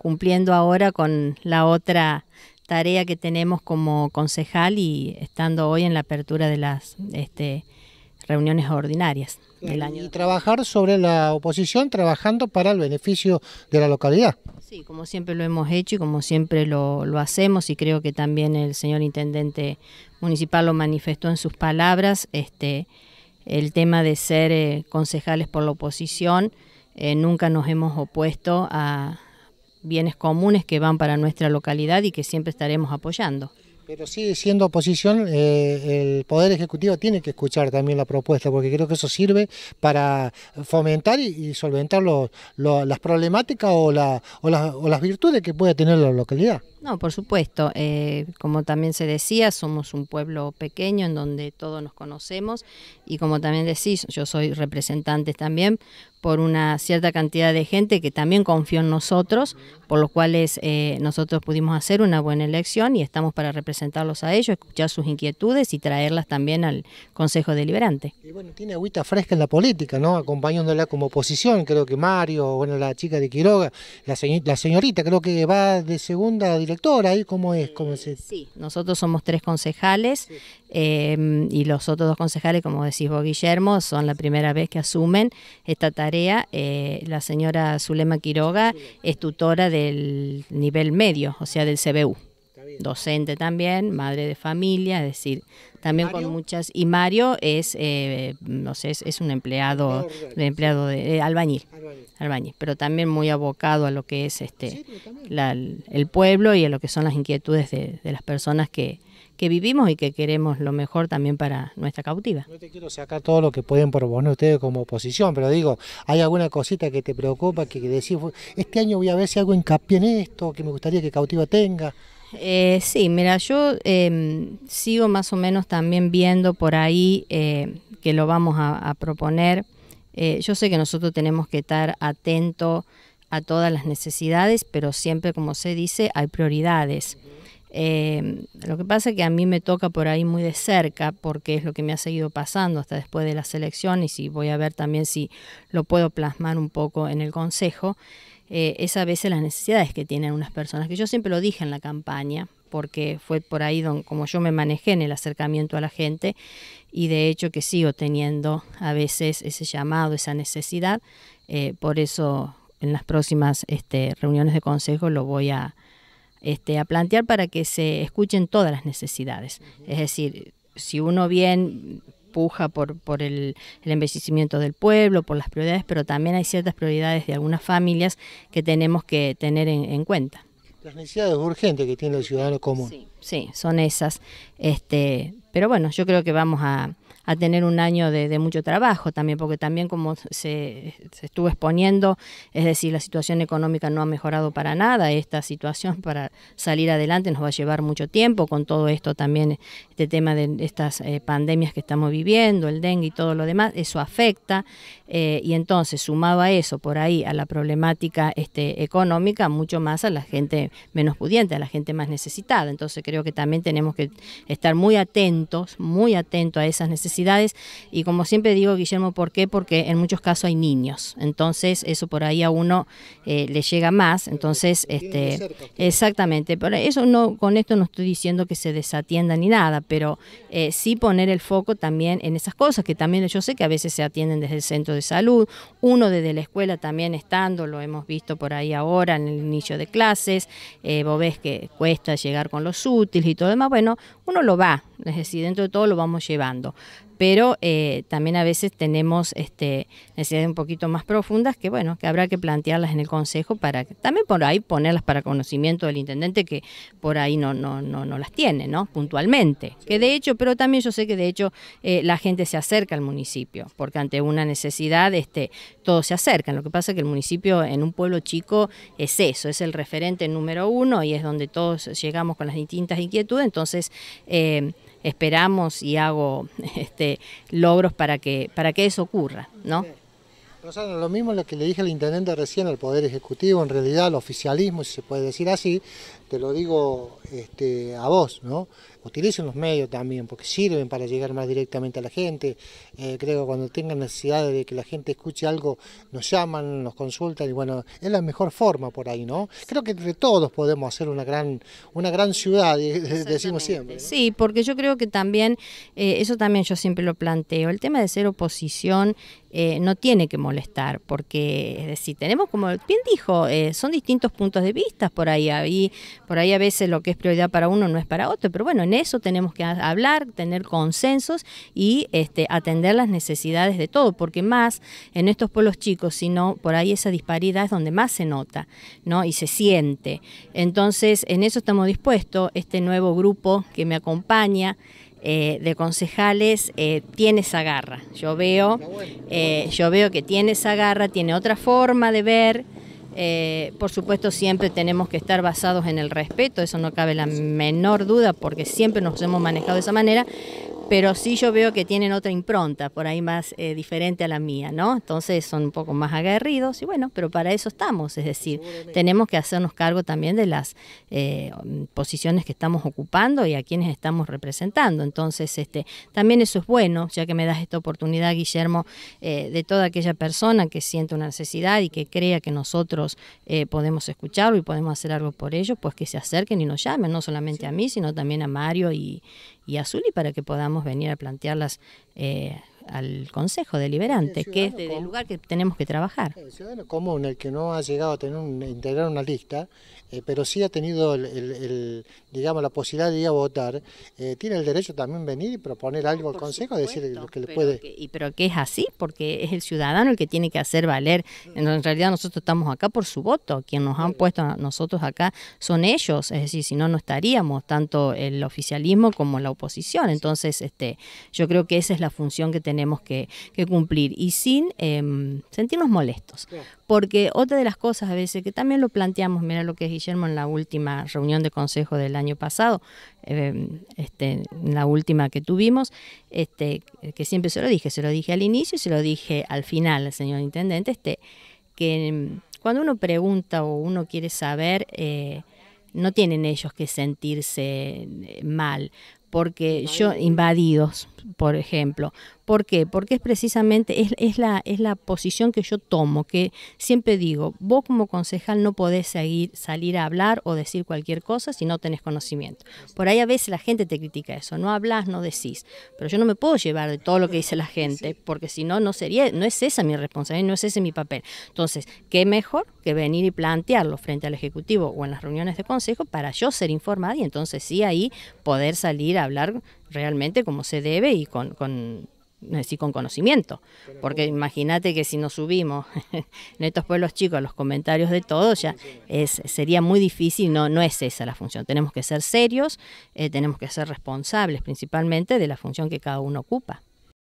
cumpliendo ahora con la otra tarea que tenemos como concejal y estando hoy en la apertura de las este, reuniones ordinarias del año. Y trabajar sobre la oposición, trabajando para el beneficio de la localidad. Sí, como siempre lo hemos hecho y como siempre lo, hacemos y creo que también el señor intendente municipal lo manifestó en sus palabras, este, el tema de ser eh, concejales por la oposición, eh, nunca nos hemos opuesto a, bienes comunes que van para nuestra localidad y que siempre estaremos apoyando. Pero sigue siendo oposición, eh, el Poder Ejecutivo tiene que escuchar también la propuesta, porque creo que eso sirve para fomentar y, solventar las problemáticas o, la, o las virtudes que puede tener la localidad. No, por supuesto. Eh, como también se decía, somos un pueblo pequeño en donde todos nos conocemos y como también decís, yo soy representante también por una cierta cantidad de gente que también confió en nosotros, por los cuales eh, nosotros pudimos hacer una buena elección y estamos para representarlos a ellos, escuchar sus inquietudes y traerlas también al Consejo Deliberante. Y bueno, tiene agüita fresca en la política, ¿no? Acompañándola como oposición, creo que Mario, bueno, la chica de Quiroga, la, señorita, creo que va de segunda a lectora y ¿Cómo es? Eh, ¿Cómo se... Sí, nosotros somos tres concejales eh, y los otros dos concejales, como decís vos, Guillermo, son la primera vez que asumen esta tarea. Eh, la señora Zulema Quiroga es tutora del nivel medio, o sea, del CBU docente también, madre de familia, es decir, también con muchas... Y Mario es, eh, no sé, es, un empleado, de empleado de eh, albañil, albañil, pero también muy abocado a lo que es este el pueblo y a lo que son las inquietudes de, las personas que, vivimos y que queremos lo mejor también para nuestra cautiva. No te quiero sacar todo lo que pueden proponer ustedes como oposición, pero digo, ¿hay alguna cosita que te preocupa, que, que decís, este año voy a ver si hago hincapié en esto, que me gustaría que cautiva tenga? Eh, sí, mira, yo em, sigo más o menos también viendo por ahí eh, que lo vamos a, a proponer. Eh, yo sé que nosotros tenemos que estar atento a todas las necesidades, pero siempre, como se dice, hay prioridades. Em, lo que pasa es que a mí me toca por ahí muy de cerca, porque es lo que me ha seguido pasando hasta después de las elecciones y voy a ver también si lo puedo plasmar un poco en el Consejo. Eh, es a veces las necesidades que tienen unas personas, que yo siempre lo dije en la campaña, porque fue por ahí como yo me manejé en el acercamiento a la gente y de hecho que sigo teniendo a veces ese llamado, esa necesidad, eh, por eso en las próximas este, reuniones de consejo lo voy a, este, a plantear para que se escuchen todas las necesidades. Es decir, si uno bien puja por, por el, el, envejecimiento del pueblo, por las prioridades, pero también hay ciertas prioridades de algunas familias que tenemos que tener en, cuenta. Las necesidades urgentes que tiene el ciudadano común. Sí, sí, son esas. Este, pero bueno, yo creo que vamos a, a tener un año de, mucho trabajo también, porque también como se, estuvo exponiendo, es decir, la situación económica no ha mejorado para nada, esta situación para salir adelante nos va a llevar mucho tiempo con todo esto también, este tema de estas eh, pandemias que estamos viviendo, el dengue y todo lo demás, eso afecta, eh, y entonces sumaba eso por ahí a la problemática este, económica, mucho más a la gente menos pudiente, a la gente más necesitada, entonces creo que también tenemos que estar muy atentos, muy atentos a esas necesidades, necesidades. Y como siempre digo, Guillermo, ¿por qué? Porque en muchos casos hay niños. Entonces, eso por ahí a uno eh, le llega más. Entonces, este, pues. exactamente. Pero eso no, con esto no estoy diciendo que se desatienda ni nada, pero eh, sí poner el foco también en esas cosas, que también yo sé que a veces se atienden desde el centro de salud, uno desde la escuela también estando, lo hemos visto por ahí ahora en el inicio de clases, eh, vos ves que cuesta llegar con los útiles y todo demás. Bueno, uno lo va es decir, dentro de todo lo vamos llevando. Pero eh, también a veces tenemos este, necesidades un poquito más profundas que, bueno, que habrá que plantearlas en el Consejo para también por ahí ponerlas para conocimiento del intendente que por ahí no, no, no, no las tiene, ¿no? Puntualmente. Que de hecho, pero también yo sé que de hecho eh, la gente se acerca al municipio, porque ante una necesidad este, todos se acercan. Lo que pasa es que el municipio en un pueblo chico es eso, es el referente número uno y es donde todos llegamos con las distintas inquietudes. Entonces, eh, esperamos y hago este, logros para que, para que eso ocurra, ¿no? lo mismo lo que le dije al intendente recién al Poder Ejecutivo, en realidad el oficialismo, si se puede decir así, te lo digo este, a vos, ¿no? Utilicen los medios también, porque sirven para llegar más directamente a la gente. Eh, creo que cuando tengan necesidad de que la gente escuche algo, nos llaman, nos consultan, y bueno, es la mejor forma por ahí, ¿no? Creo que entre todos podemos hacer una gran, una gran ciudad, eh, decimos siempre. Sí, porque yo creo que también, eh, eso también yo siempre lo planteo, el tema de ser oposición no tiene que molestar, porque es decir, tenemos como bien dijo, son distintos puntos de vista por ahí. Por ahí a veces lo que es prioridad para uno no es para otro, pero bueno, en eso tenemos que hablar, tener consensos y este, atender las necesidades de todo, porque más en estos pueblos chicos, sino por ahí esa disparidad es donde más se nota ¿no? y se siente. Entonces, en eso estamos dispuestos, este nuevo grupo que me acompaña. Eh, de concejales eh, tiene esa garra. Yo veo, eh, yo veo que tiene esa garra, tiene otra forma de ver, eh, por supuesto, siempre tenemos que estar basados en el respeto, eso no cabe la menor duda, porque siempre nos hemos manejado de esa manera, pero sí yo veo que tienen otra impronta, por ahí más eh, diferente a la mía, ¿no? Entonces son un poco más aguerridos y bueno, pero para eso estamos, es decir, tenemos que hacernos cargo también de las eh, posiciones que estamos ocupando y a quienes estamos representando. Entonces, este, también eso es bueno, ya que me das esta oportunidad, Guillermo, eh, de toda aquella persona que siente una necesidad y que crea que nosotros podemos escucharlo y podemos hacer algo por ello, pues que se acerquen y nos llamen, no solamente a mí, sino también a Mario y, y Azul y para que podamos venir a plantearlas eh, al Consejo Deliberante, que es el lugar que tenemos que trabajar. El ciudadano común, el que no ha llegado a tener integrar una lista, eh, pero sí ha tenido el, digamos, la posibilidad de ir a votar, eh, tiene el derecho también venir y proponer algo al Consejo, decir lo que le puede... y, pero que es así, porque es el ciudadano el que tiene que hacer valer. Mm. En realidad nosotros estamos acá por su voto, quien nos han puesto nosotros acá son ellos, es decir, si no, no estaríamos tanto el oficialismo como la oposición. Entonces, este, yo creo que esa es la función que tenemos tenemos que, cumplir y sin em, sentirnos molestos. Porque otra de las cosas a veces que también lo planteamos, mira lo que es Guillermo en la última reunión de consejo del año pasado, em, este, la última que tuvimos, este, que siempre se lo dije, se lo dije al inicio y se lo dije al final al señor intendente, este, que em, cuando uno pregunta o uno quiere saber, eh, no tienen ellos que sentirse eh, mal, porque yo invadidos, por ejemplo. ¿Por qué? Porque es precisamente es, la, es la posición que yo tomo, que siempre digo, vos como concejal no podés seguir, salir a hablar o decir cualquier cosa si no tenés conocimiento. Por ahí a veces la gente te critica eso, no hablas, no decís, pero yo no me puedo llevar de todo lo que dice la gente, porque si no, no sería, no es esa mi responsabilidad, no es ese mi papel. Entonces, ¿qué mejor que venir y plantearlo frente al Ejecutivo o en las reuniones de consejo para yo ser informada y entonces sí ahí poder salir a hablar realmente como se debe y con, con con conocimiento, porque imagínate que si nos subimos en estos pueblos chicos a los comentarios de todos, ya es, sería muy difícil, no, no es esa la función, tenemos que ser serios, eh, tenemos que ser responsables principalmente de la función que cada uno ocupa.